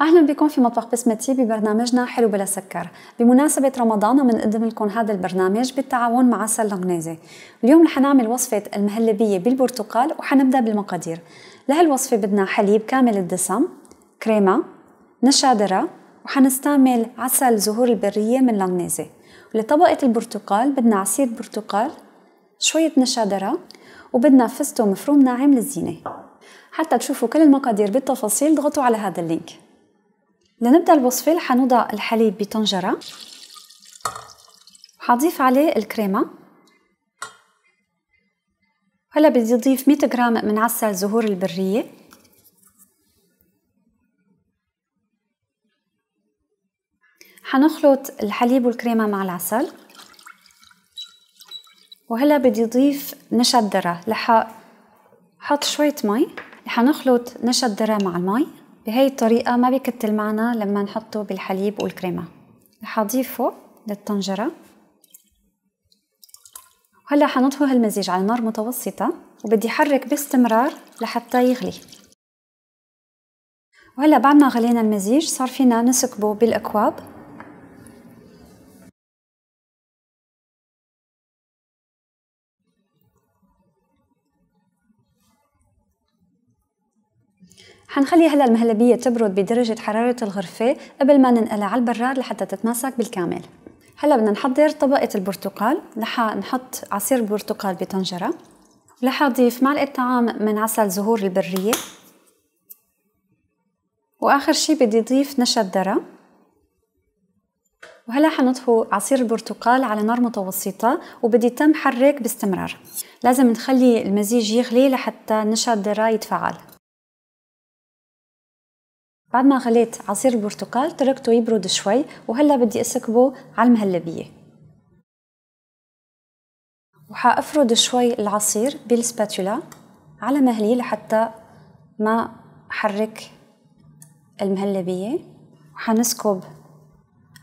اهلا بكم في مطبخ بسمتي ببرنامجنا حلو بلا سكر بمناسبه رمضان بنقدم لكم هذا البرنامج بالتعاون مع عسل لغنيزي اليوم رح نعمل وصفه المهلبيه بالبرتقال وحنبدا بالمقادير لهالوصفه بدنا حليب كامل الدسم كريمه نشا ذره وحنستعمل عسل زهور البريه من لغنيزي ولطبقه البرتقال بدنا عصير برتقال شويه نشا ذره وبدنا فستو مفروم ناعم للزينه حتى تشوفوا كل المقادير بالتفاصيل ضغطوا على هذا اللينك لنبدا الوصفه حنوضع الحليب بطنجره حضيف عليه الكريمه هلا بدي اضيف 100 غرام من عسل زهور البريه حنخلط الحليب والكريمه مع العسل وهلا بدي اضيف نشا الذره رح حط شويه مي رح نخلط نشا الذره مع المي بهي الطريقة ما بيكتل معنا لما نحطه بالحليب والكريمة رح أضيفه للطنجرة هلا حنطفي هالمزيج على نار متوسطة وبدي حرك باستمرار لحتى يغلي وهلا بعد ما غلينا المزيج صار فينا نسكبه بالأكواب حنخلي هلا المهلبية تبرد بدرجة حرارة الغرفة قبل ما ننقلها على البراد لحتى تتماسك بالكامل هلا بدنا نحضر طبقة البرتقال رح نحط عصير البرتقال بطنجرة رح أضيف معلقة طعام من عسل زهور البرية وآخر شي بدي أضيف نشا الذرة وهلا حنطفو عصير البرتقال على نار متوسطة وبدي يتم حرك باستمرار لازم نخلي المزيج يغلي لحتى نشا الذرة يتفعل بعد ما غليت عصير البرتقال تركته يبرد شوي وهلا بدي اسكبه على المهلبية وحافرد شوي العصير بالسباتولا على مهلي لحتى ما احرك المهلبية وحنسكب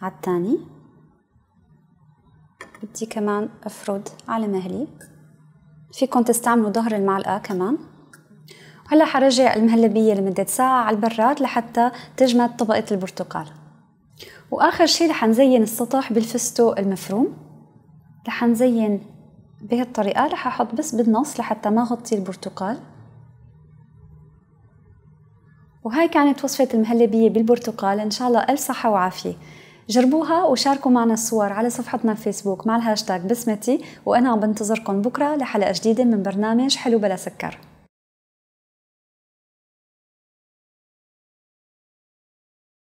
على الثاني بدي كمان افرد على مهلي فيكم تستعملوا ظهر المعلقة كمان هلا حرجع المهلبيه لمده ساعه على البراد لحتى تجمد طبقه البرتقال واخر شيء رح نزين السطح بالفستق المفروم رح نزين بهالطريقه رح احط بس بالنص لحتى ما غطي البرتقال وهاي كانت وصفة المهلبية بالبرتقال إن شاء الله ألف صحة وعافية جربوها وشاركوا معنا الصور على صفحتنا في فيسبوك مع الهاشتاج بسمتي وأنا عم بنتظركم بكرة لحلقة جديدة من برنامج حلو بلا سكر